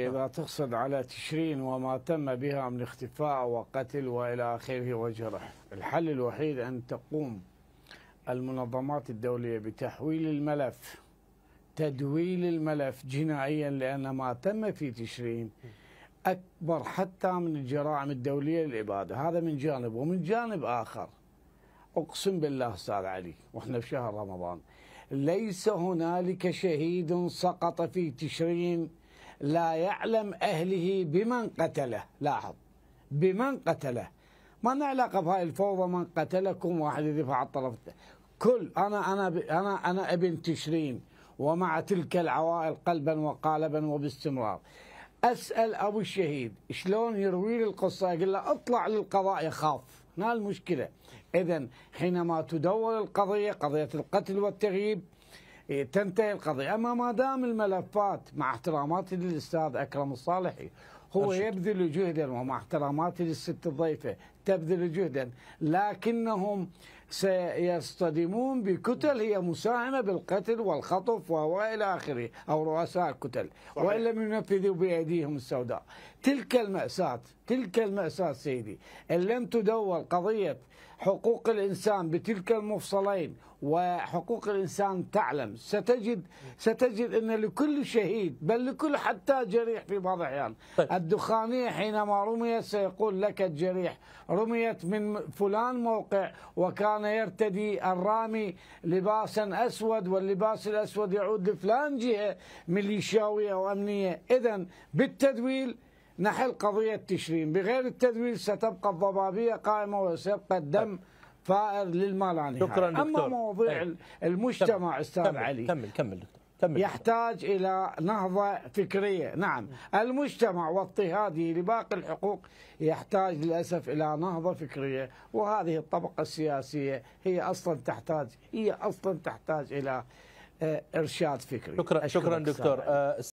إذا نعم. تقصد على تشرين وما تم بها من اختفاء وقتل وإلى آخره وجرح الحل الوحيد أن تقوم المنظمات الدولية بتحويل الملف تدويل الملف جنائيا لأن ما تم في تشرين أكبر حتى من الجرائم الدولية للإبادة هذا من جانب ومن جانب آخر أقسم بالله أستاذ علي وإحنا في شهر رمضان ليس هنالك شهيد سقط في تشرين لا يعلم أهله بمن قتله لاحظ بمن قتله ما لنا علاقة بهاي الفوضى من قتلكم واحد يدفع على الطرف كل أنا أنا أنا أنا ابن تشرين ومع تلك العوائل قلبا وقالبا وباستمرار أسأل أبو الشهيد شلون يروي لي القصة يقول له اطلع للقضاء يخاف هنا المشكلة إذا حينما تدور القضية قضية القتل والتغييب إيه، تنتهي القضيه اما ما دام الملفات مع احتراماتي للاستاذ اكرم الصالحي هو أرشد. يبذل جهدا ومع احتراماتي للست الضيفة تبذل جهدا لكنهم سيصطدمون بكتل هي مساهمة بالقتل والخطف وإلى آخره أو رؤساء الكتل وإن لم ينفذوا بأيديهم السوداء تلك المأساة تلك المأساة سيدي إن لم تدور قضية حقوق الإنسان بتلك المفصلين وحقوق الإنسان تعلم ستجد ستجد أن لكل شهيد بل لكل حتى جريح في بعض الأحيان طيب. الدخانية حينما رميت سيقول لك الجريح رميت من فلان موقع وكان يرتدي الرامي لباسا أسود واللباس الأسود يعود لفلان جهة ميليشياوية أو أمنية إذا بالتدويل نحل قضية تشرين بغير التدويل ستبقى الضبابية قائمة وسيبقى الدم فائر للمال دكتور. أما مواضيع طيب. المجتمع أستاذ علي كمل كمل دكتور يحتاج إلى نهضة فكرية نعم المجتمع واضطهاده لباقي الحقوق يحتاج للأسف إلى نهضة فكرية وهذه الطبقة السياسية هي أصلا تحتاج هي أصلا تحتاج إلى آه، إرشاد فكري شكرا شكرا دكتور آه،